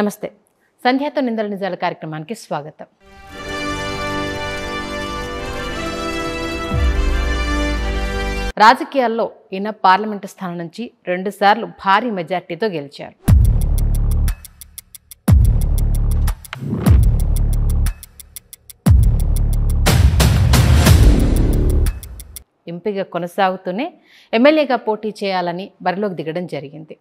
నమస్తే సంధ్యాతో నిందల నిజాల కార్యక్రమానికి స్వాగతం రాజకీయాల్లో ఈయన పార్లమెంటు స్థానం నుంచి రెండుసార్లు భారీ మెజార్టీతో గెలిచారు ఎంపీగా కొనసాగుతూనే ఎమ్మెల్యేగా పోటీ చేయాలని బరిలోకి దిగడం జరిగింది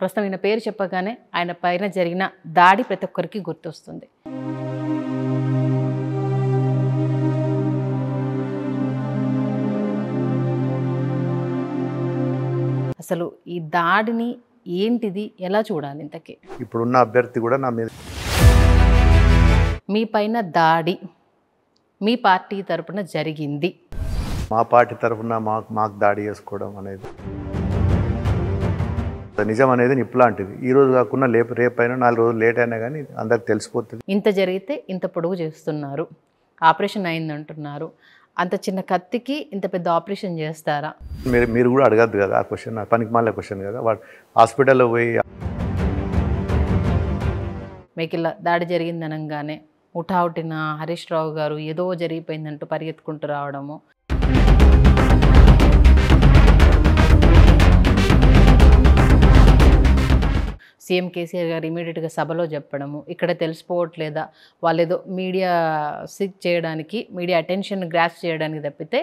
ప్రస్తుతం ఈయన పేరు చెప్పగానే ఆయన పైన జరిగిన దాడి ప్రతి ఒక్కరికి గుర్తొస్తుంది అసలు ఈ దాడిని ఏంటిది ఎలా చూడాలి ఇంతకీ ఇప్పుడున్న అభ్యర్థి కూడా నా మీద మీ పైన దాడి మీ పార్టీ తరపున జరిగింది మా పార్టీ తరఫున మాకు మాకు దాడి చేసుకోవడం అనేది నిజం అనేది నిప్పు లాంటిది ఈ రోజు కాకుండా లేపు రేపైనా నాలుగు రోజులు లేట్ అయినా కానీ అందరికి తెలిసిపోతుంది ఇంత జరిగితే ఇంత పొడుగు చేస్తున్నారు ఆపరేషన్ అయిందంటున్నారు అంత చిన్న కత్తికి ఇంత పెద్ద ఆపరేషన్ చేస్తారా మీరు మీరు కూడా అడగద్దు కదా ఆ క్వశ్చన్ పనికి మాల క్వశ్చన్ కదా వాడు హాస్పిటల్లో పోయి మీకు ఇలా దాడి ఉఠా ఉటిన హరీష్ రావు గారు ఏదో జరిగిపోయిందంటూ పరిగెత్తుకుంటూ రావడము సీఎం కేసీఆర్ గారు ఇమీడియట్గా సభలో చెప్పడము ఇక్కడ తెలిసిపోవట్లేదా వాళ్ళు ఏదో మీడియా సిక్ చేయడానికి మీడియా అటెన్షన్ గ్రాస్ చేయడానికి తప్పితే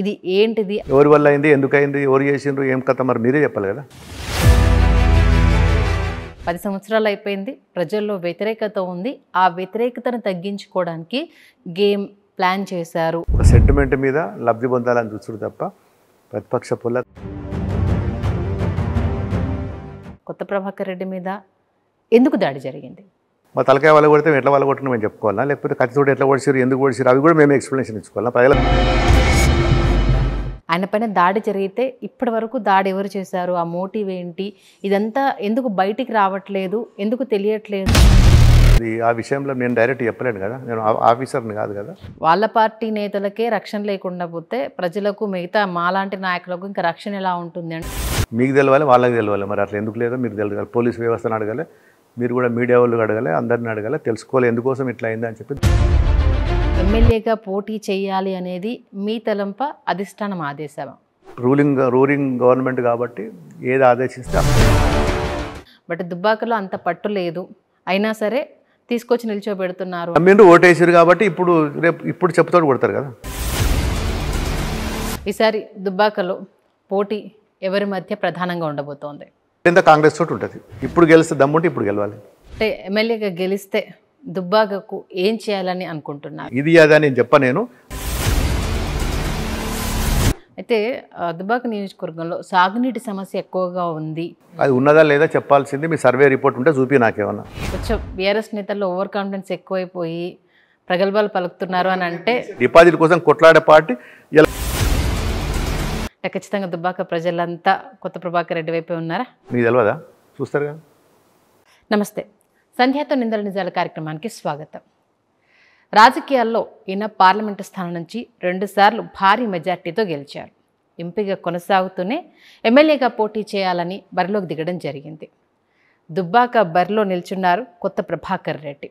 ఇది ఏంటిది ఎవరి వల్ల అయింది ఎందుకైంది ఎవరు చేసిండ్రు ఏం కథ మరి మీరే చెప్పాలి కదా పది సంవత్సరాలు అయిపోయింది ప్రజల్లో వ్యతిరేకత ఉంది ఆ వ్యతిరేకతను తగ్గించుకోవడానికి గేమ్ ప్లాన్ చేశారు సెంటిమెంట్ మీద లబ్ధి పొందాలని చూసుడు తప్ప ప్రతిపక్ష పుల్ల కొత్త ప్రభాకర్ రెడ్డి మీద ఎందుకు దాడి జరిగింది మా తలకాయ వాళ్ళు కొడితే ఎట్లా వాళ్ళు కొట్టడం మేము చెప్పుకోవాలా లేకపోతే కత్తితోటి ఎట్లా కొడిచారు ఎందుకు కొడిచారు అవి కూడా మేము ఎక్స్ప్లెనేషన్ ఇచ్చుకోవాలా ప్రజల ఆయన పైన దాడి జరిగితే ఇప్పటి వరకు దాడి ఎవరు చేశారు ఆ మోటివ్ ఏంటి ఇదంతా ఎందుకు బయటికి రావట్లేదు ఎందుకు తెలియట్లేదు ఆ విషయంలో నేను డైరెక్ట్ చెప్పలేను కదా నేను ఆఫీసర్ని కాదు కదా వాళ్ళ పార్టీ నేతలకే రక్షణ లేకుండా పోతే ప్రజలకు మిగతా మాలాంటి నాయకులకు ఇంకా రక్షణ ఎలా ఉంటుంది అంటే మీకు తెలవాలి వాళ్ళకి తెలవాలి మరి అట్లా ఎందుకు లేదో మీరు తెలియాలి పోలీస్ వ్యవస్థను అడగాలి మీరు కూడా మీడియా వాళ్ళు అడగాలి అందరిని అడగాలి తెలుసుకోవాలి ఎందుకోసం ఇట్లా అయింది అని చెప్పి ఎమ్మెల్యేగా పోటీ చేయాలి అనేది మీ తలంప అధిష్టానం ఆదేశం రూలింగ్ రూలింగ్ గవర్నమెంట్ కాబట్టి ఏది ఆదేశిస్తే బట్ దుబ్బాకలో అంత పట్టు లేదు అయినా సరే తీసుకొచ్చి నిల్చోబెడుతున్నారు మీరు ఓటేసారు కాబట్టి ఇప్పుడు రేపు ఇప్పుడు చెప్పుతో కొడతారు కదా ఈసారి దుబ్బాకలో పోటీ ఎవరి మధ్య ప్రధానంగా ఉండబోతోంది ఎంత కాంగ్రెస్ తోటి ఉంటుంది ఇప్పుడు గెలిస్తే దమ్ముంటే ఇప్పుడు గెలవాలి అంటే ఎమ్మెల్యేగా గెలిస్తే దుబ్బాగకు ఏం చేయాలని అనుకుంటున్నారు ఇది అదే నేను చెప్ప నేను అయితే దుబ్బాక నియోజకవర్గంలో సాగునీటి సమస్య ఎక్కువగా ఉంది అది ఉన్నదా లేదా చెప్పాల్సింది మీ సర్వే రిపోర్ట్ ఉంటే చూపి నాకేమన్నా కొంచెం బీఆర్ఎస్ నేతల్లో ఓవర్ కాన్ఫిడెన్స్ ఎక్కువైపోయి ప్రగల్భాలు పలుకుతున్నారు అని అంటే డిపాజిట్ కోసం కొట్లాడే పార్టీ అంటే ఖచ్చితంగా దుబ్బాక ప్రజలంతా కొత్త ప్రభాకర్ రెడ్డి వైపే ఉన్నారా మీకు తెలియదా చూస్తారు కదా నమస్తే సంధ్యాతో నిందల నిజాల కార్యక్రమానికి స్వాగతం రాజకీయాల్లో ఈయన పార్లమెంటు స్థానం నుంచి రెండుసార్లు భారీ మెజార్టీతో గెలిచారు ఎంపీగా కొనసాగుతూనే ఎమ్మెల్యేగా పోటీ చేయాలని బరిలోకి దిగడం జరిగింది దుబ్బాక బరిలో నిల్చున్నారు కొత్త ప్రభాకర్ రెడ్డి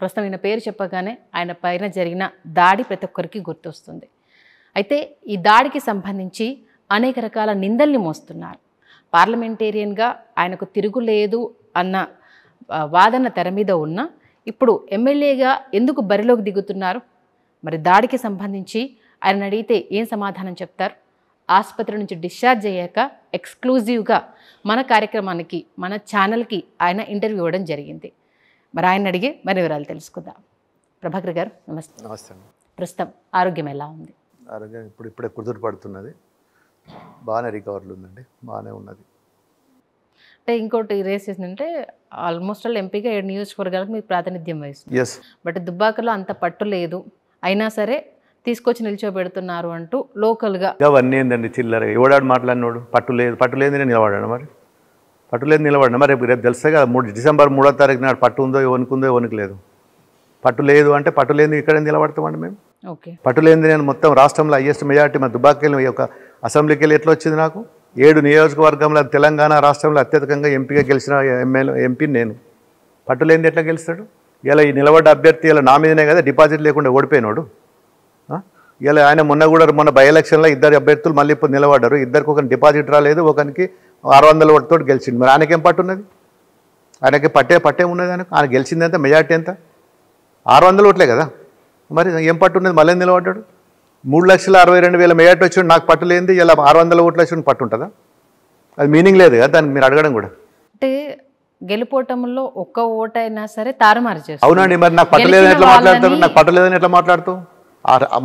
ప్రస్తుతం ఈయన పేరు చెప్పగానే ఆయన పైన జరిగిన దాడి ప్రతి ఒక్కరికి గుర్తొస్తుంది అయితే ఈ దాడికి సంబంధించి అనేక రకాల నిందల్ని మోస్తున్నారు పార్లమెంటేరియన్గా ఆయనకు తిరుగులేదు అన్న వాదన తెర మీద ఉన్న ఇప్పుడు ఎమ్మెల్యేగా ఎందుకు బరిలోకి దిగుతున్నారు మరి దాడికి సంబంధించి ఆయన అడిగితే ఏం సమాధానం చెప్తారు ఆసుపత్రి నుంచి డిశ్చార్జ్ అయ్యాక ఎక్స్క్లూజివ్గా మన కార్యక్రమానికి మన ఛానల్కి ఆయన ఇంటర్వ్యూ ఇవ్వడం జరిగింది మరి ఆయన అడిగే మరి వివరాలు తెలుసుకుందాం ప్రభాకర్ గారు నమస్తే నమస్తే ప్రస్తుతం ఆరోగ్యం ఎలా ఉంది ఆరోగ్యం ఇప్పుడు ఇప్పుడే కుదురు పడుతున్నది బాగానే రికవర్లు ఉందండి బాగానే ఉన్నది అంటే ఇంకోటి రేస్ ఏంటంటే ఆల్మోస్ట్ ఆల్ ఎంపీగా ఏడు నియోజకవర్గాలకు మీకు ప్రాతినిధ్యం వహిస్తుంది ఎస్ బట్ దుబ్బాకలో అంత పట్టు లేదు అయినా సరే తీసుకొచ్చి నిల్చోబెడుతున్నారు అంటూ లోకల్గా అవన్నీ ఏంటండి చిల్లర ఎవడాడు మాట్లాడినోడు పట్టు లేదు పట్టు లేదు నేను నిలబడాను మరి పట్టు లేదు నిలబడినా మరి రేపు రేపు తెలుస్తాయి కదా మూడు డిసెంబర్ మూడో తారీఖు నాడు పట్టు ఉందో ఎవరికి ఉందో ఎవరికి లేదు పట్టు లేదు అంటే పట్టు లేదు ఇక్కడ నిలబడతామండి మేము పట్టు లేని నేను మొత్తం రాష్ట్రంలో హైయెస్ట్ మెజార్టీ మన దుబాకెళ్ళి ఒక అసెంబ్లీకి వెళ్ళి ఎట్లా వచ్చింది నాకు ఏడు నియోజకవర్గంలో తెలంగాణ రాష్ట్రంలో అత్యధికంగా ఎంపీగా గెలిచిన ఎమ్మెల్యే ఎంపీని నేను పట్టు లేని ఎట్లా గెలుస్తాడు ఇలా ఈ నిలబడ్డ అభ్యర్థి ఇలా నా మీదనే కదా డిపాజిట్ లేకుండా ఓడిపోయినాడు ఇలా ఆయన మొన్న కూడా మొన్న బై ఎలక్షన్లో ఇద్దరు అభ్యర్థులు మళ్ళీ ఇప్పుడు నిలబడ్డారు ఇద్దరికి ఒక డిపాజిట్ రాలేదు ఒకరికి ఆరు వందల ఓటుతో గెలిచింది మరి ఆయనకేం పట్టున్నది ఆయనకి పట్టే పట్టే ఉన్నది ఆయనకు ఆయన గెలిచింది ఎంత మెజార్టీ ఎంత ఆరు వందలు ఓట్లే కదా మరి ఏం పట్టు ఉండేది మళ్ళీ నిలబడ్డాడు మూడు లక్షల అరవై రెండు వేల మేయట్ వచ్చి నాకు పట్టు లేనిది ఇలా ఆరు వందల ఓట్లు వచ్చి పట్టు ఉంటుందా అది మీనింగ్ లేదు కదా దానికి మీరు అడగడం కూడా అంటే గెలుపోటంలో ఒక్క ఓటైనా సరే తారుమారు చేస్తా అవునండి మరి నాకు పట్టలేదని ఎట్లా మాట్లాడుతారు నాకు పట్టలేదని ఎట్లా మాట్లాడుతూ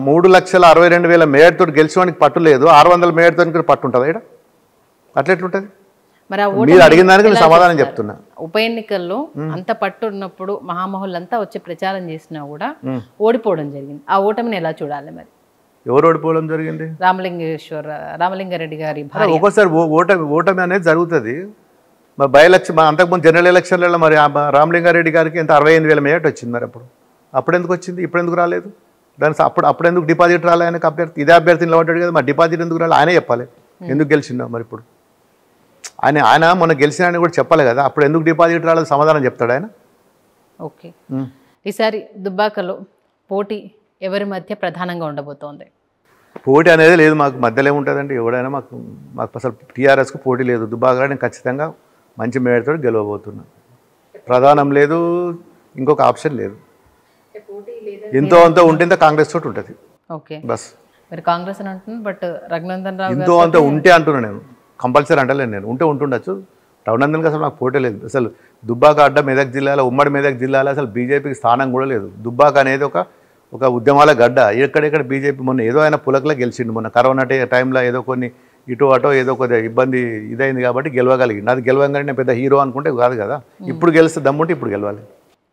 మూడు లక్షల అరవై రెండు వేల మేయర్తో గెలిచేవానికి పట్టు లేదు ఆరు వందల మేయర్తో పట్టు ఉంటుంది ఇక్కడ అట్లెట్లుంటుంది మరి అడిగిన దానికి సమాధానం చెప్తున్నా ఉప ఎన్నికల్లో అంత పట్టు ఉన్నప్పుడు మహామహులంతా వచ్చి ప్రచారం చేసినా కూడా ఓడిపోవడం జరిగింది ఆ ఓటమిని ఎలా చూడాలి మరి ఎవరు ఓడిపోవడం జరిగింది రామలింగేశ్వర రామలింగారెడ్డి గారి ఒక్కోసారి ఓటమి ఓటమి అనేది జరుగుతుంది మరి బై ఎలక్షన్ అంతకుముందు జనరల్ ఎలక్షన్లలో మరి రామలింగారెడ్డి గారికి ఇంత అరవై ఎనిమిది వేల మేట వచ్చింది మరి అప్పుడు అప్పుడు ఎందుకు వచ్చింది ఇప్పుడు ఎందుకు రాలేదు దాని అప్పుడు అప్పుడు ఎందుకు డిపాజిట్ రాలే ఆయనకు అభ్యర్థి ఇదే అభ్యర్థి నిలబడ్డాడు కదా మరి డిపాజిట్ ఎందుకు రాలే ఆయనే చెప్పాలి ఎందుకు గెలిచిందా మరి ఇప్పుడు ఆయన ఆయన మొన్న గెలిచినాయని కూడా చెప్పాలి కదా అప్పుడు ఎందుకు డిపాజిట్ రాలేదు సమాధానం చెప్తాడు ఆయన ఓకే ఈసారి దుబ్బాకలో పోటీ ఎవరి మధ్య ప్రధానంగా ఉండబోతోంది పోటీ అనేది లేదు మాకు మధ్యలో ఏముంటుందండి ఎవడైనా మాకు మాకు అసలు టీఆర్ఎస్కి పోటీ లేదు దుబ్బాకలో నేను ఖచ్చితంగా మంచి మేడతో గెలవబోతున్నాను ప్రధానం లేదు ఇంకొక ఆప్షన్ లేదు ఎంతో అంత ఉంటే కాంగ్రెస్ తోటి ఉంటుంది ఓకే బస్ మరి కాంగ్రెస్ అని అంటున్నాను బట్ రఘునందన్ రావు ఎంతో అంత ఉంటే అంటున్నాను నేను కంపల్సరీ అంటలేను నేను ఉంటే ఉంటుండొచ్చు రఘునందన్కి అసలు నాకు పోటీ లేదు అసలు దుబ్బాక అడ్డ మెదక్ జిల్లాలో ఉమ్మడి మెదక్ జిల్లాలో అసలు బీజేపీకి స్థానం కూడా లేదు దుబ్బాక అనేది ఒక ఒక ఉద్యమాల గడ్డ ఎక్కడెక్కడ బీజేపీ మొన్న ఏదో ఆయన పులకలో గెలిచిండు మొన్న కరోనా టైంలో ఏదో కొన్ని ఇటు అటో ఏదో కొద్దిగా ఇబ్బంది ఇదైంది కాబట్టి గెలవగలిగింది అది గెలవగానే నేను పెద్ద హీరో అనుకుంటే కాదు కదా ఇప్పుడు గెలిస్తే దమ్ముంటే ఇప్పుడు గెలవాలి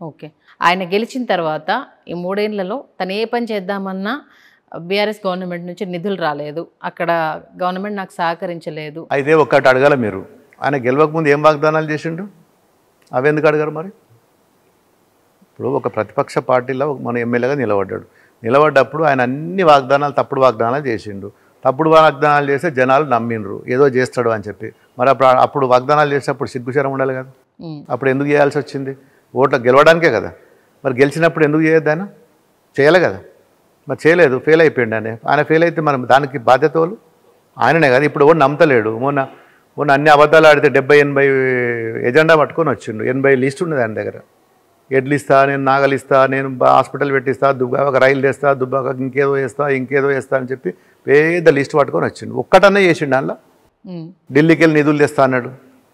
ఓకే ఆయన గెలిచిన తర్వాత ఈ మూడేళ్లలో తను ఏ పని చేద్దామన్నా బీఆర్ఎస్ గవర్నమెంట్ నుంచి నిధులు రాలేదు అక్కడ గవర్నమెంట్ నాకు సహకరించలేదు అయితే ఒక్కటి అడగాల మీరు ఆయన గెలవకముందు ఏం వాగ్దానాలు చేసిండు అవి ఎందుకు అడగారు మరి ఇప్పుడు ఒక ప్రతిపక్ష పార్టీలో మన ఎమ్మెల్యేగా నిలబడ్డాడు నిలబడ్డప్పుడు ఆయన అన్ని వాగ్దానాలు తప్పుడు వాగ్దానాలు చేసిండు తప్పుడు వాగ్దానాలు చేస్తే జనాలు నమ్మిండ్రు ఏదో చేస్తాడు అని చెప్పి మరి అప్పుడు అప్పుడు వాగ్దానాలు అప్పుడు సిగ్గుచరం ఉండాలి కదా అప్పుడు ఎందుకు చేయాల్సి వచ్చింది ఓట్లో గెలవడానికే కదా మరి గెలిచినప్పుడు ఎందుకు చేయొద్దానా చేయాలి కదా మరి చేయలేదు ఫెయిల్ అయిపోయింది అని ఆయన ఫెయిల్ అయితే మనం దానికి బాధ్యత వాళ్ళు ఆయననే కదా ఇప్పుడు ఎవరు నమ్మతలేడు మొన్న మొన్న అన్ని అబద్ధాలు ఆడితే డెబ్బై ఎనభై ఎజెండా పట్టుకొని వచ్చిండు ఎనభై లిస్ట్ ఉండేది ఆయన దగ్గర ఎడ్లు ఇస్తా నేను నాగలు ఇస్తా నేను హాస్పిటల్ పెట్టిస్తా దుబ్బాక రైలు తెస్తా దుబ్బాక ఇంకేదో వేస్తా ఇంకేదో వేస్తా అని చెప్పి పెద్ద లిస్ట్ పట్టుకొని వచ్చిండు ఒక్కటన్నా చేసిండు అందులో ఢిల్లీకి వెళ్ళి నిధులు తెస్తా అన్నాడు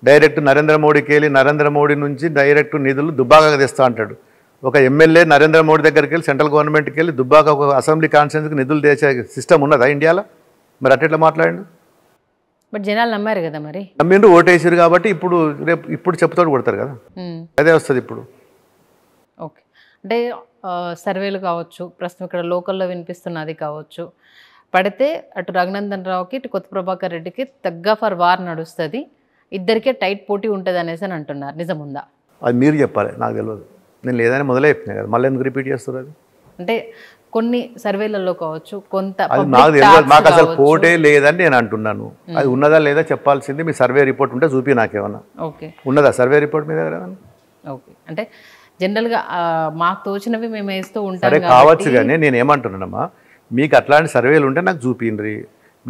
డైరెక్ట్ నరేంద్ర మోడీకి వెళ్ళి నరేంద్ర మోడీ నుంచి డైరెక్ట్ నిధులు దుబ్బాకగా తెస్తా అంటాడు ఒక ఎమ్మెల్యే నరేంద్ర మోడీ దగ్గరికి వెళ్ళి సెంట్రల్ గవర్నమెంట్కి వెళ్ళి దుబ్బాక ఒక అసెంబ్లీ కాన్స్టిట్యూన్స్కి నిధులు తెచ్చే సిస్టమ్ ఉన్నదా ఇండియాలో మరి అట్లా మాట్లాడండి బట్ జనాలు నమ్మారు కదా మరి నమ్మిండు ఓటేసారు కాబట్టి ఇప్పుడు రేపు ఇప్పుడు చెప్పుతోడు కొడతారు కదా అదే వస్తుంది ఇప్పుడు ఓకే అంటే సర్వేలు కావచ్చు ప్రస్తుతం ఇక్కడ లోకల్లో వినిపిస్తున్నది కావచ్చు పడితే అటు రఘునందన్ రావుకి ఇటు కొత్త ప్రభాకర్ రెడ్డికి తగ్గ ఫర్ వార్ నడుస్తుంది ఇద్దరికే టైట్ పోటీ ఉంటుంది అనేసి అని అంటున్నారు నిజముందా అది మీరు చెప్పాలి నాకు తెలియదు నేను లేదని మొదలైపోయినా కదా మళ్ళీ ఎందుకు రిపీట్ చేస్తారు అది అంటే కొన్ని సర్వేలలో కావచ్చు కొంత అది నాకు తెలియదు నాకు అసలు పోటే లేదని నేను అంటున్నాను అది ఉన్నదా లేదా చెప్పాల్సింది మీ సర్వే రిపోర్ట్ ఉంటే చూపి నాకేమన్నా ఓకే ఉన్నదా సర్వే రిపోర్ట్ మీ దగ్గర ఓకే అంటే జనరల్గా మాకు తోచినవి మేము వేస్తూ ఉంటాం కావచ్చు కానీ నేను ఏమంటున్నానమ్మా మీకు అట్లాంటి సర్వేలు ఉంటే నాకు చూపిండ్రి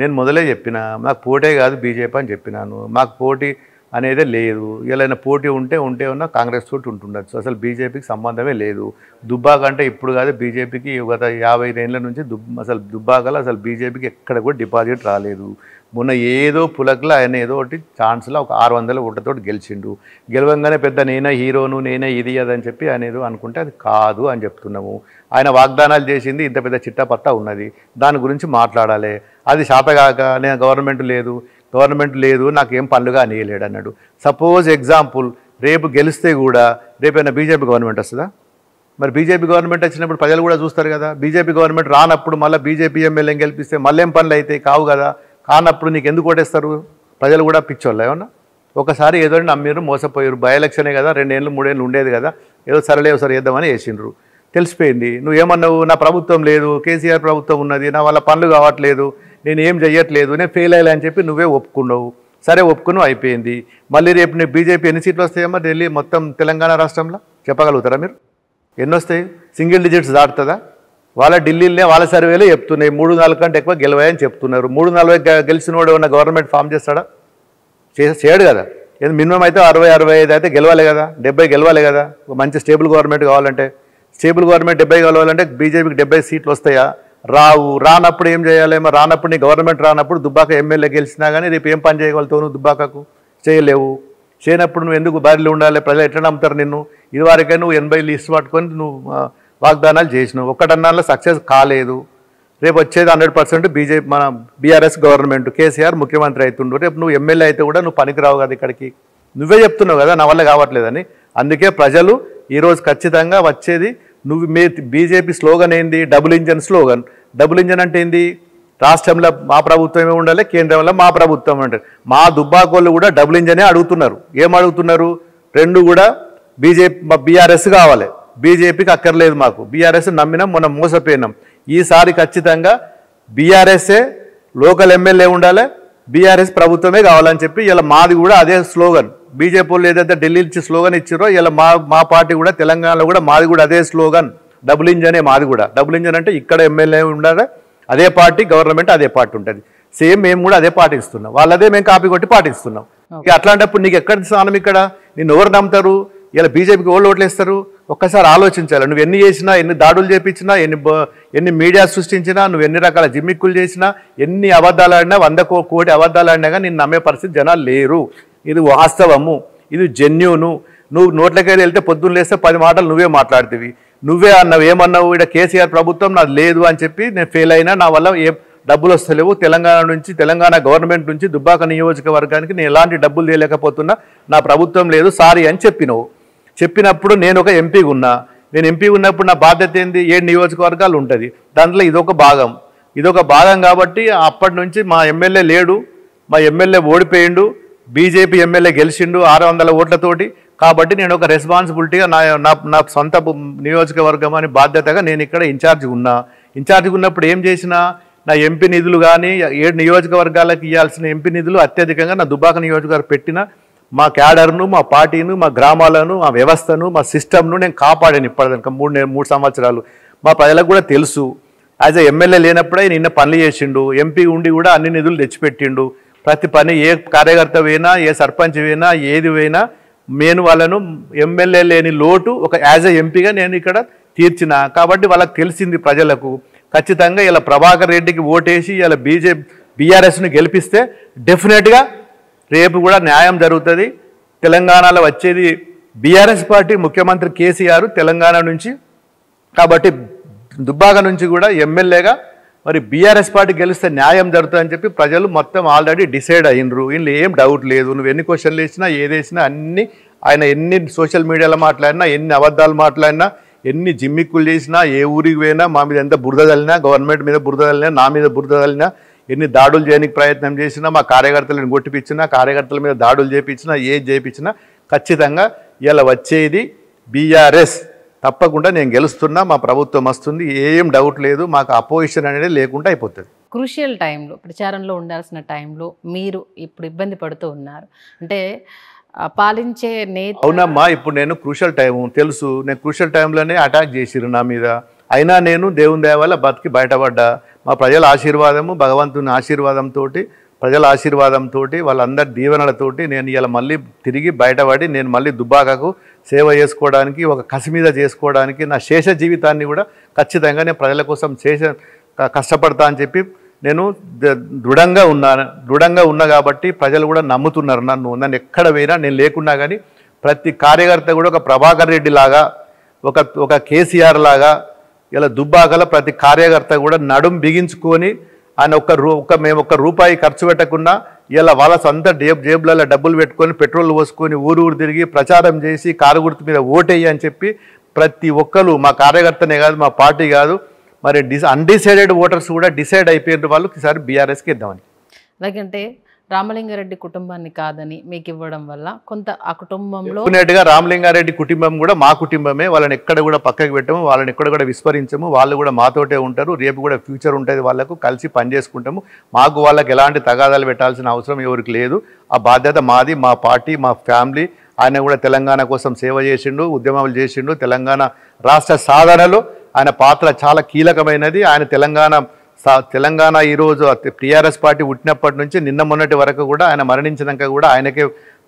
నేను మొదలే చెప్పిన నాకు పోటే కాదు బీజేపీ అని చెప్పినాను మాకు పోటీ అనేది లేదు ఇలా పోటీ ఉంటే ఉంటే ఉన్నా కాంగ్రెస్ తోటి ఉంటుండొచ్చు అసలు బీజేపీకి సంబంధమే లేదు దుబ్బాక అంటే ఇప్పుడు కాదు బీజేపీకి గత యాభై ఏళ్ళ నుంచి అసలు దుబ్బాకలు అసలు బీజేపీకి ఎక్కడ కూడా డిపాజిట్ రాలేదు మొన్న ఏదో పులకలు ఆయన ఏదో ఒకటి ఛాన్స్లో ఒక ఆరు వందల ఓట్లతో గెలిచిండు గెలవంగానే పెద్ద నేనే హీరోను నేనే ఇది అదని చెప్పి ఆయన ఏదో అనుకుంటే అది కాదు అని చెప్తున్నాము ఆయన వాగ్దానాలు చేసింది ఇంత పెద్ద చిట్టపత్తా ఉన్నది దాని గురించి మాట్లాడాలి అది శాపగాక నేను గవర్నమెంట్ లేదు గవర్నమెంట్ లేదు నాకేం పనులుగా వేయలేడు అన్నాడు సపోజ్ ఎగ్జాంపుల్ రేపు గెలిస్తే కూడా రేపైనా బీజేపీ గవర్నమెంట్ వస్తుందా మరి బీజేపీ గవర్నమెంట్ వచ్చినప్పుడు ప్రజలు కూడా చూస్తారు కదా బీజేపీ గవర్నమెంట్ రానప్పుడు మళ్ళీ బీజేపీ ఎమ్మెల్యేని గెలిపిస్తే మళ్ళీ ఏం పనులు అయితే కావు కదా కానప్పుడు నీకు ఎందుకు ఓటేస్తారు ప్రజలు కూడా పిచ్చోళ్ళు ఏమన్నా ఒకసారి ఏదో నమ్మిరు మోసపోయారు బై ఎలక్షనే కదా రెండేళ్ళు మూడేళ్ళు ఉండేది కదా ఏదో సరళే ఒకసారి వేద్దామని వేసిండ్రు తెలిసిపోయింది నువ్వేమన్నావు నా ప్రభుత్వం లేదు కేసీఆర్ ప్రభుత్వం ఉన్నది నా వాళ్ళ పనులు కావట్లేదు నేను ఏం చేయట్లేదు నేను ఫెయిల్ అయ్యా అని చెప్పి నువ్వే ఒప్పుకున్నావు సరే ఒప్పుకున్నావు అయిపోయింది మళ్ళీ రేపు నేను బీజేపీ ఎన్ని సీట్లు వస్తాయమ్మా ఢిల్లీ మొత్తం తెలంగాణ రాష్ట్రంలో చెప్పగలుగుతారా మీరు ఎన్ని వస్తాయి సింగిల్ డిజిట్స్ దాటుతుందా వాళ్ళ ఢిల్లీలోనే వాళ్ళ సర్వేలో చెప్తున్నాయి మూడు నాలుగు కంటే ఎక్కువ గెలవాయని చెప్తున్నారు మూడు నాలుగు గెలిచిన వాడు ఏమన్నా గవర్నమెంట్ ఫామ్ చేస్తాడా చేయడు కదా ఏదో మినిమం అయితే అరవై అరవై ఐదు అయితే గెలవాలి కదా డెబ్బై గెలవాలి కదా మంచి స్టేబుల్ గవర్నమెంట్ కావాలంటే స్టేబుల్ గవర్నమెంట్ డెబ్బై గెలవాలంటే బీజేపీకి డెబ్బై సీట్లు వస్తాయా రావు రానప్పుడు ఏం చేయాలేమో రానప్పుడు నీ గవర్నమెంట్ రానప్పుడు దుబ్బాక ఎమ్మెల్యే గెలిచినా కానీ రేపు ఏం పని చేయగలుగుతావు నువ్వు దుబ్బాకకు చేయలేవు చేయనప్పుడు నువ్వు ఎందుకు బారిలో ఉండాలి ప్రజలు ఎట్లా నమ్ముతారు నిన్ను ఇదివరకే నువ్వు ఎనభై లిస్ట్ పట్టుకొని నువ్వు వాగ్దానాలు చేసినావు ఒక్కటన్నాలో సక్సెస్ కాలేదు రేపు వచ్చేది హండ్రెడ్ పర్సెంట్ బీజేపీ మన బీఆర్ఎస్ గవర్నమెంట్ కేసీఆర్ ముఖ్యమంత్రి అవుతుండు రేపు నువ్వు ఎమ్మెల్యే అయితే కూడా నువ్వు పనికిరావు కదా ఇక్కడికి నువ్వే చెప్తున్నావు కదా నా వల్ల కావట్లేదని అందుకే ప్రజలు ఈరోజు ఖచ్చితంగా వచ్చేది నువ్వు మీ బీజేపీ స్లోగన్ ఏంది double engine slogan double engine అంటే ఏంది రాష్ట్రంలో మా ప్రభుత్వమే ఉండాలి కేంద్రంలో మా ప్రభుత్వం ఉండాలి మా దుబ్బాకోళ్ళు కూడా డబుల్ ఇంజనే అడుగుతున్నారు ఏం అడుగుతున్నారు రెండు కూడా బీజేపీ బీఆర్ఎస్ కావాలి బీజేపీకి అక్కర్లేదు మాకు బీఆర్ఎస్ నమ్మినాం మనం మోసపోయినాం ఈసారి ఖచ్చితంగా బీఆర్ఎస్ఏ లోకల్ ఎమ్మెల్యే ఉండాలి బీఆర్ఎస్ ప్రభుత్వమే కావాలని చెప్పి ఇలా మాది కూడా అదే స్లోగన్ బీజేపీ వాళ్ళు ఏదైతే ఢిల్లీ నుంచి స్లోగన్ ఇచ్చారో ఇలా మా మా పార్టీ కూడా తెలంగాణలో కూడా మాది కూడా అదే స్లోగన్ డబుల్ ఇంజనే మాది కూడా డబుల్ ఇంజన్ అంటే ఇక్కడ ఎమ్మెల్యే ఉండాలి అదే పార్టీ గవర్నమెంట్ అదే పార్టీ ఉంటుంది సేమ్ మేము కూడా అదే పాటిస్తున్నాం వాళ్ళదే మేము కాపీ కొట్టి పాటిస్తున్నాం ఇక అట్లాంటప్పుడు నీకు ఎక్కడ స్థానం ఇక్కడ నిన్ను ఎవరు నమ్ముతారు ఇలా బీజేపీకి ఓళ్ళు ఓట్లేస్తారు ఒక్కసారి ఆలోచించాలి నువ్వు ఎన్ని చేసినా ఎన్ని దాడులు చేపించినా ఎన్ని ఎన్ని మీడియా సృష్టించినా నువ్వు ఎన్ని రకాల జిమ్మిక్కులు చేసినా ఎన్ని అబద్ధాలు ఆడినా వంద కోటి అబద్ధాలు ఆడినా కానీ నేను నమ్మే పరిస్థితి జనాలు లేరు ఇది వాస్తవము ఇది జన్యును నువ్వు నోట్లకైతే వెళ్తే పొద్దున్న లేస్తే పది మాటలు నువ్వే మాట్లాడుతుంది నువ్వే అన్నావు ఏమన్నావు ఇక్కడ కేసీఆర్ ప్రభుత్వం నాది లేదు అని చెప్పి నేను ఫెయిల్ అయినా నా వల్ల ఏ డబ్బులు వస్తలేవు తెలంగాణ నుంచి తెలంగాణ గవర్నమెంట్ నుంచి దుబ్బాక నియోజకవర్గానికి నేను ఎలాంటి డబ్బులు తీయలేకపోతున్నా నా ప్రభుత్వం లేదు సారీ అని చెప్పినవు చెప్పినప్పుడు నేను ఒక ఎంపీగా ఉన్నా నేను ఎంపీ ఉన్నప్పుడు నా బాధ్యత ఏంది ఏడు నియోజకవర్గాలు ఉంటుంది దాంట్లో ఇదొక భాగం ఇదొక భాగం కాబట్టి అప్పటి నుంచి మా ఎమ్మెల్యే లేడు మా ఎమ్మెల్యే ఓడిపోయిండు బీజేపీ ఎమ్మెల్యే గెలిచిండు ఆరు వందల ఓట్లతోటి కాబట్టి నేను ఒక రెస్పాన్సిబిలిటీగా నా నా సొంత నియోజకవర్గం అని బాధ్యతగా నేను ఇక్కడ ఇన్ఛార్జ్ ఉన్నా ఇన్ఛార్జ్ ఉన్నప్పుడు ఏం చేసినా నా ఎంపీ నిధులు కానీ ఏడు నియోజకవర్గాలకు ఇవ్వాల్సిన ఎంపీ నిధులు అత్యధికంగా నా దుబాక నియోజకవర్గం పెట్టిన మా క్యాడర్ను మా పార్టీను మా గ్రామాలను మా వ్యవస్థను మా సిస్టమ్ను నేను కాపాడాను ఇప్పటిదానికి మూడు మూడు సంవత్సరాలు మా ప్రజలకు కూడా తెలుసు యాజ్ ఎమ్మెల్యే లేనప్పుడే నిన్న పనులు చేసిండు ఎంపీ ఉండి కూడా అన్ని నిధులు తెచ్చిపెట్టిండు ప్రతి పని ఏ కార్యకర్త పోయినా ఏ సర్పంచ్ పోయినా ఏది పోయినా నేను వాళ్ళను ఎమ్మెల్యే లేని లోటు ఒక యాజ్ ఎ ఎంపీగా నేను ఇక్కడ తీర్చిన కాబట్టి వాళ్ళకి తెలిసింది ప్రజలకు ఖచ్చితంగా ఇలా ప్రభాకర్ రెడ్డికి ఓటేసి ఇలా బీజేపీ బీఆర్ఎస్ను గెలిపిస్తే డెఫినెట్గా రేపు కూడా న్యాయం జరుగుతుంది తెలంగాణలో వచ్చేది బీఆర్ఎస్ పార్టీ ముఖ్యమంత్రి కేసీఆర్ తెలంగాణ నుంచి కాబట్టి దుబ్బాక నుంచి కూడా ఎమ్మెల్యేగా మరి బీఆర్ఎస్ పార్టీ గెలిస్తే న్యాయం జరుగుతుందని చెప్పి ప్రజలు మొత్తం ఆల్రెడీ డిసైడ్ అయినరు వీళ్ళు ఏం డౌట్ లేదు నువ్వు ఎన్ని క్వశ్చన్లు వేసినా ఏదేసినా అన్నీ ఆయన ఎన్ని సోషల్ మీడియాలో మాట్లాడినా ఎన్ని అబద్ధాలు మాట్లాడినా ఎన్ని జిమ్మిక్కులు చేసినా ఏ ఊరికి పోయినా మా మీద ఎంత బురద తల్లినా గవర్నమెంట్ మీద బురద తల్లినా నా మీద బురద తల్లినా ఎన్ని దాడులు చేయడానికి ప్రయత్నం చేసినా మా కార్యకర్తలను కొట్టిపించినా కార్యకర్తల మీద దాడులు చేయించినా ఏది చేయించినా ఖచ్చితంగా ఇలా వచ్చేది బీఆర్ఎస్ తప్పకుండా నేను గెలుస్తున్నా మా ప్రభుత్వం వస్తుంది ఏం డౌట్ లేదు మాకు అపోజిషన్ అనేది లేకుండా అయిపోతుంది క్రూషియల్ టైంలో ప్రచారంలో ఉండాల్సిన టైంలో మీరు ఇప్పుడు ఇబ్బంది పడుతూ ఉన్నారు అంటే పాలించే నేత అవునమ్మా ఇప్పుడు నేను క్రూషల్ టైం తెలుసు నేను క్రూషల్ టైంలోనే అటాక్ చేసిరు నా మీద అయినా నేను దేవుని దేవాల బతికి బయటపడ్డా మా ప్రజల ఆశీర్వాదము భగవంతుని ఆశీర్వాదంతో ప్రజల ఆశీర్వాదంతో వాళ్ళందరి దీవెనలతోటి నేను ఇలా మళ్ళీ తిరిగి బయటపడి నేను మళ్ళీ దుబాకకు సేవ చేసుకోవడానికి ఒక కసి మీద చేసుకోవడానికి నా శేష జీవితాన్ని కూడా ఖచ్చితంగా నేను ప్రజల కోసం శేష కష్టపడతా అని చెప్పి నేను దృఢంగా ఉన్నాను దృఢంగా ఉన్నా కాబట్టి ప్రజలు కూడా నమ్ముతున్నారు నన్ను నన్ను ఎక్కడ పోయినా నేను లేకున్నా కానీ ప్రతి కార్యకర్త కూడా ఒక ప్రభాకర్ రెడ్డి లాగా ఒక ఒక కేసీఆర్ లాగా ఇలా దుబ్బాకల ప్రతి కార్యకర్త కూడా నడుం బిగించుకొని ఆయన ఒక రూ ఒక మేము ఒక్క రూపాయి ఖర్చు పెట్టకుండా ఇలా వాళ్ళ సొంత జేబు జేబులలో డబ్బులు పెట్టుకొని పెట్రోల్ పోసుకొని ఊరు ఊరు తిరిగి ప్రచారం చేసి కారు గుర్తు మీద ఓటేయి అని చెప్పి ప్రతి ఒక్కరు మా కార్యకర్తనే కాదు మా పార్టీ కాదు మరి డిస్ అన్డిసైడెడ్ ఓటర్స్ కూడా డిసైడ్ అయిపోయిన వాళ్ళు ఒకసారి బీఆర్ఎస్కి ఇద్దామని అలాగంటే రామలింగారెడ్డి కుటుంబాన్ని కాదని మీకు ఇవ్వడం వల్ల కొంత ఆ కుటుంబంలో ఉన్నట్టుగా రామలింగారెడ్డి కుటుంబం కూడా మా కుటుంబమే వాళ్ళని ఎక్కడ కూడా పక్కకి పెట్టము వాళ్ళని ఎక్కడ కూడా విస్మరించము వాళ్ళు కూడా మాతోటే ఉంటారు రేపు కూడా ఫ్యూచర్ ఉంటుంది వాళ్ళకు కలిసి పనిచేసుకుంటాము మాకు వాళ్ళకి ఎలాంటి తగాదాలు పెట్టాల్సిన అవసరం ఎవరికి లేదు ఆ బాధ్యత మాది మా పార్టీ మా ఫ్యామిలీ ఆయన కూడా తెలంగాణ కోసం సేవ చేసిండు ఉద్యమాలు చేసిండు తెలంగాణ రాష్ట్ర సాధనలో ఆయన పాత్ర చాలా కీలకమైనది ఆయన తెలంగాణ తెలంగాణ ఈరోజు టీఆర్ఎస్ పార్టీ పుట్టినప్పటి నుంచి నిన్న మొన్నటి వరకు కూడా ఆయన మరణించినాక కూడా ఆయనకే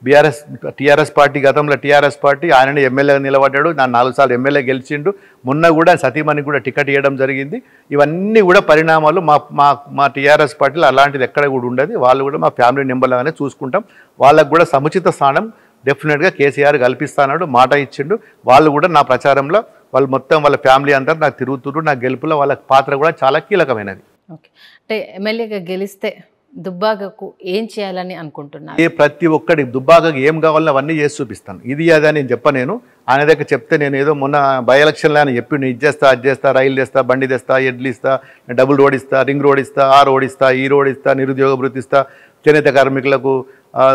బీఆర్ఎస్ టీఆర్ఎస్ పార్టీ గతంలో టీఆర్ఎస్ పార్టీ ఆయన ఎమ్మెల్యేగా నిలబడ్డాడు నా నాలుగు సార్లు ఎమ్మెల్యే గెలిచిండు మొన్న కూడా సతీమణి కూడా టికెట్ ఇవ్వడం జరిగింది ఇవన్నీ కూడా పరిణామాలు మా మా మా టీఆర్ఎస్ పార్టీలో అలాంటిది ఎక్కడ కూడా ఉండదు వాళ్ళు కూడా మా ఫ్యామిలీ మెంబర్లాగానే చూసుకుంటాం వాళ్ళకు కూడా సముచిత స్థానం డెఫినెట్గా కేసీఆర్ కల్పిస్తానడు మాట ఇచ్చిండు వాళ్ళు కూడా నా ప్రచారంలో వాళ్ళు మొత్తం వాళ్ళ ఫ్యామిలీ అంతా నాకు తిరుగుతుంటూ నా గెలుపులో వాళ్ళ పాత్ర కూడా చాలా కీలకమైనది అంటే ఎమ్మెల్యేగా గెలిస్తే దుబ్బాకకు ఏం చేయాలని అనుకుంటున్నా ఏ ప్రతి ఒక్కడికి దుబ్బాకకు ఏం కావాలని అవన్నీ చేసి చూపిస్తాను ఇది అదే నేను చెప్పనేను ఆయన దగ్గర చెప్తే నేను ఏదో మొన్న బై ఎలక్షన్లో ఆయన చెప్పి నేను ఇది చేస్తా అది చేస్తా రైలు తెస్తా బండి తెస్తా ఎడ్లు ఇస్తా డబుల్ రోడ్ ఇస్తా రింగ్ రోడ్ ఇస్తా ఆ రోడ్ ఇస్తా ఈ రోడ్ ఇస్తా నిరుద్యోగ ఇస్తా చేనేత కార్మికులకు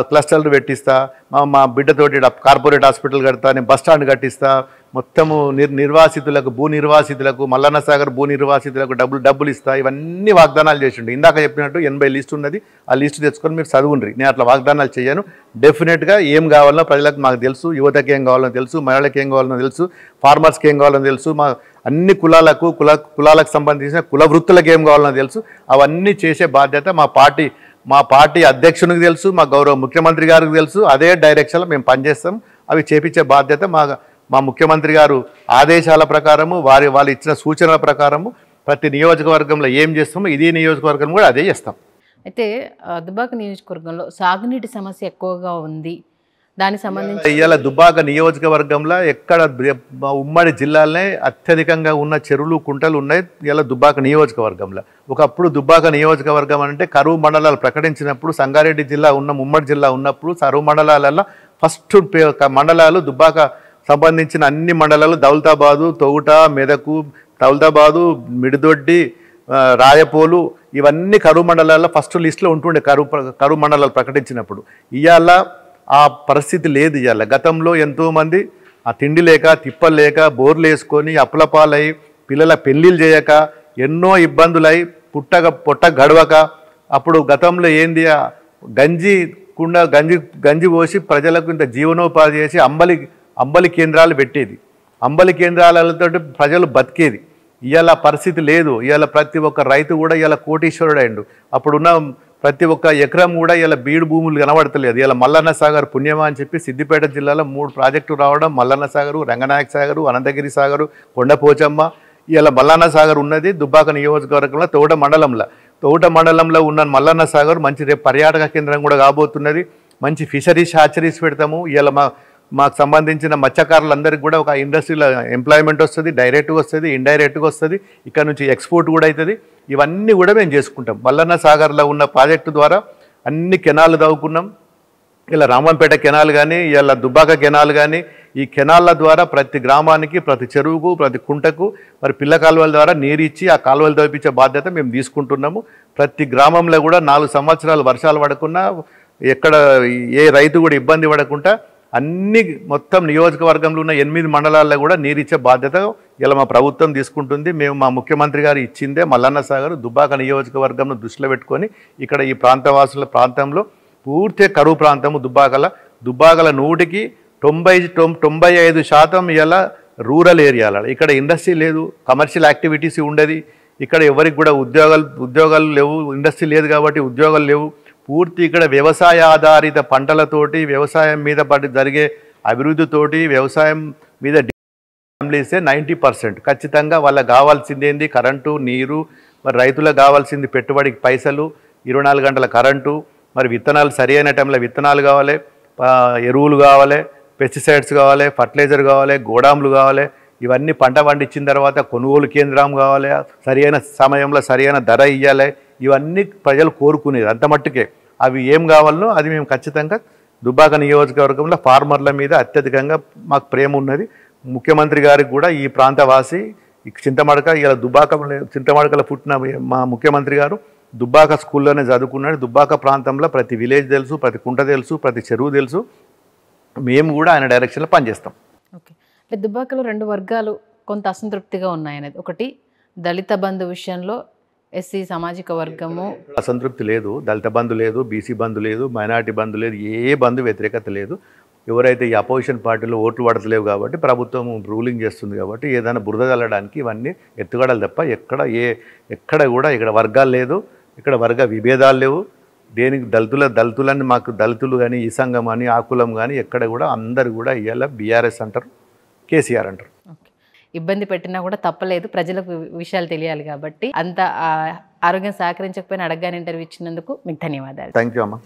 క్లస్టర్లు పెట్టిస్తా మా మా బిడ్డతోటి కార్పొరేట్ హాస్పిటల్ కడతా నేను బస్ స్టాండ్ కట్టిస్తా మొత్తము నిర్ నిర్వాసితులకు భూ నిర్వాసితులకు మల్లన్న సాగర్ భూ నిర్వాసితులకు డబ్బులు డబ్బులు ఇస్తా ఇవన్నీ వాగ్దానాలు చేసిండు ఇందాక చెప్పినట్టు ఎనభై లిస్ట్ ఉన్నది ఆ లిస్ట్ తెచ్చుకొని మీరు చదువుండ్రి నేను అట్లా వాగ్దానాలు చేయను డెఫినెట్గా ఏం కావాలో ప్రజలకు మాకు తెలుసు యువతకి ఏం కావాలో తెలుసు మహిళలకు ఏం కావాలనో తెలుసు ఫార్మర్స్కి ఏం కావాలో తెలుసు మా అన్ని కులాలకు కుల కులాలకు సంబంధించిన కుల వృత్తులకు ఏం కావాలో తెలుసు అవన్నీ చేసే బాధ్యత మా పార్టీ మా పార్టీ అధ్యక్షునికి తెలుసు మా గౌరవ ముఖ్యమంత్రి గారికి తెలుసు అదే డైరెక్షన్లో మేము పనిచేస్తాం అవి చేపించే బాధ్యత మా మా ముఖ్యమంత్రి గారు ఆదేశాల ప్రకారము వారి వాళ్ళు ఇచ్చిన సూచనల ప్రకారము ప్రతి నియోజకవర్గంలో ఏం చేస్తామో ఇదే నియోజకవర్గం కూడా అదే చేస్తాం అయితే దుబ్బాక నియోజకవర్గంలో సాగునీటి సమస్య ఎక్కువగా ఉంది దానికి సంబంధించి ఇవాళ దుబ్బాక నియోజకవర్గంలో ఎక్కడ ఉమ్మడి జిల్లాలనే అత్యధికంగా ఉన్న చెరువులు కుంటలు ఉన్నాయి ఇలా దుబ్బాక నియోజకవర్గంలో ఒకప్పుడు దుబ్బాక నియోజకవర్గం అంటే కరువు మండలాలు ప్రకటించినప్పుడు సంగారెడ్డి జిల్లా ఉన్న ఉమ్మడి జిల్లా ఉన్నప్పుడు కరువు మండలాలలో ఫస్ట్ మండలాలు దుబ్బాక సంబంధించిన అన్ని మండలాలు దౌలతాబాదు తొగుట మెదకు దౌలతాబాదు మిడిదొడ్డి రాయపోలు ఇవన్నీ కరువు మండలాల్లో ఫస్ట్ లిస్ట్లో ఉంటుండే కరువు కరువు మండలాలు ప్రకటించినప్పుడు ఇవాళ ఆ పరిస్థితి లేదు ఇవాళ గతంలో ఎంతోమంది ఆ తిండి లేక తిప్పలు లేక బోర్లు వేసుకొని అప్పులపాలై పిల్లల పెళ్ళిళ్ళు చేయక ఎన్నో ఇబ్బందులై పుట్టక పొట్ట గడవక అప్పుడు గతంలో ఏంది గంజి కుండ గంజి గంజి పోసి ప్రజలకు ఇంత జీవనోపాధి చేసి అంబలి అంబలి కేంద్రాలు పెట్టేది అంబలి కేంద్రాలతో ప్రజలు బతికేది ఇవాళ పరిస్థితి లేదు ఇవాళ ప్రతి ఒక్క రైతు కూడా ఇవాళ కోటీశ్వరుడు అయిండు అప్పుడున్న ప్రతి ఒక్క ఎకరం కూడా ఇలా బీడు భూములు కనబడతలేదు ఇలా మల్లన్న సాగర్ పుణ్యమా అని చెప్పి సిద్దిపేట జిల్లాలో మూడు ప్రాజెక్టు రావడం మల్లన్న సాగరు రంగనాయక సాగరు అనంతగిరి సాగరు కొండపోచమ్మ ఇలా మల్లన్న సాగర్ ఉన్నది దుబ్బాక నియోజకవర్గంలో తోట మండలంలో తోట మండలంలో ఉన్న మల్లన్న సాగర్ మంచి పర్యాటక కేంద్రం కూడా కాబోతున్నది మంచి ఫిషరీస్ హ్యాచరీస్ పెడతాము ఇలా మా మాకు సంబంధించిన మత్స్యకారులందరికీ కూడా ఒక ఇండస్ట్రీలో ఎంప్లాయ్మెంట్ వస్తుంది డైరెక్ట్గా వస్తుంది ఇండైరెక్ట్గా వస్తుంది ఇక్కడ నుంచి ఎక్స్పోర్ట్ కూడా అవుతుంది ఇవన్నీ కూడా మేము చేసుకుంటాం మల్లన్న సాగర్లో ఉన్న ప్రాజెక్టు ద్వారా అన్ని కెనాలు తవ్వుకున్నాం ఇలా రామంపేట కెనాల్ కానీ ఇలా దుబ్బాక కెనాల్ కానీ ఈ కెనాళ్ళ ద్వారా ప్రతి గ్రామానికి ప్రతి చెరువుకు ప్రతి కుంటకు మరి పిల్ల కాలువల ద్వారా నీరు ఇచ్చి ఆ కాలువలు తవ్వించే బాధ్యత మేము తీసుకుంటున్నాము ప్రతి గ్రామంలో కూడా నాలుగు సంవత్సరాలు వర్షాలు పడకుండా ఎక్కడ ఏ రైతు కూడా ఇబ్బంది పడకుండా అన్ని మొత్తం నియోజకవర్గంలో ఉన్న ఎనిమిది మండలాల్లో కూడా నీరిచ్చే బాధ్యత ఇలా మా ప్రభుత్వం తీసుకుంటుంది మేము మా ముఖ్యమంత్రి గారు ఇచ్చిందే మల్లన్న సాగర్ దుబ్బాక నియోజకవర్గంను దృష్టిలో పెట్టుకొని ఇక్కడ ఈ ప్రాంతవాసుల ప్రాంతంలో పూర్తి కరువు ప్రాంతము దుబ్బాకల దుబ్బాకల నూటికి తొంభై తొంభై ఐదు శాతం ఇలా రూరల్ ఏరియాల ఇక్కడ ఇండస్ట్రీ లేదు కమర్షియల్ యాక్టివిటీస్ ఉండేది ఇక్కడ ఎవరికి కూడా ఉద్యోగాలు ఉద్యోగాలు లేవు ఇండస్ట్రీ లేదు కాబట్టి ఉద్యోగాలు లేవు పూర్తి ఇక్కడ వ్యవసాయ ఆధారిత పంటలతోటి వ్యవసాయం మీద పడి జరిగే అభివృద్ధితోటి వ్యవసాయం మీద డిస్తే నైంటీ పర్సెంట్ ఖచ్చితంగా వాళ్ళకి కావాల్సింది ఏంది కరెంటు నీరు మరి రైతులకు కావాల్సింది పెట్టుబడికి పైసలు ఇరవై నాలుగు గంటల కరెంటు మరి విత్తనాలు సరి అయిన టైంలో విత్తనాలు కావాలి ఎరువులు కావాలి పెస్టిసైడ్స్ కావాలి ఫర్టిలైజర్ కావాలి గోడాములు కావాలి ఇవన్నీ పంట పండించిన తర్వాత కొనుగోలు కేంద్రం కావాలి సరైన సమయంలో సరైన ధర ఇవ్వాలి ఇవన్నీ ప్రజలు కోరుకునేది అంత మట్టుకే అవి ఏం కావాలనో అది మేము ఖచ్చితంగా దుబ్బాక నియోజకవర్గంలో ఫార్మర్ల మీద అత్యధికంగా మాకు ప్రేమ ఉన్నది ముఖ్యమంత్రి గారికి కూడా ఈ ప్రాంతవాసి చింతమడక ఇలా దుబ్బాక చింతమడకలో పుట్టిన మా ముఖ్యమంత్రి గారు దుబ్బాక స్కూల్లోనే చదువుకున్నాడు దుబ్బాక ప్రాంతంలో ప్రతి విలేజ్ తెలుసు ప్రతి కుంట తెలుసు ప్రతి చెరువు తెలుసు మేము కూడా ఆయన డైరెక్షన్లో పనిచేస్తాం ఓకే అంటే దుబ్బాకలో రెండు వర్గాలు కొంత అసంతృప్తిగా ఉన్నాయనేది ఒకటి దళిత బంధు విషయంలో ఎస్సీ సామాజిక వర్గము అసంతృప్తి లేదు దళిత బంధు లేదు బీసీ బంధు లేదు మైనార్టీ బంధు లేదు ఏ బంధు వ్యతిరేకత లేదు ఎవరైతే ఈ అపోజిషన్ పార్టీలో ఓట్లు పడతలేవు కాబట్టి ప్రభుత్వం రూలింగ్ చేస్తుంది కాబట్టి ఏదైనా బురద చల్లడానికి ఇవన్నీ ఎత్తుగడలు తప్ప ఎక్కడ ఏ ఎక్కడ కూడా ఇక్కడ వర్గాలు లేదు ఇక్కడ వర్గ విభేదాలు లేవు దేనికి దళితుల దళితులని మాకు దళితులు కానీ ఈ సంఘం కానీ ఆ కులం కానీ ఎక్కడ కూడా అందరు కూడా ఇవాళ బీఆర్ఎస్ అంటారు కేసీఆర్ అంటారు ఇబ్బంది పెట్టినా కూడా తప్పలేదు ప్రజలకు విషయాలు తెలియాలి కాబట్టి అంత ఆరోగ్యం సహకరించకపోయినా అడగగానే ఇంటర్వ్యూ ఇచ్చినందుకు మీకు ధన్యవాదాలు థ్యాంక్ యూ అమ్మా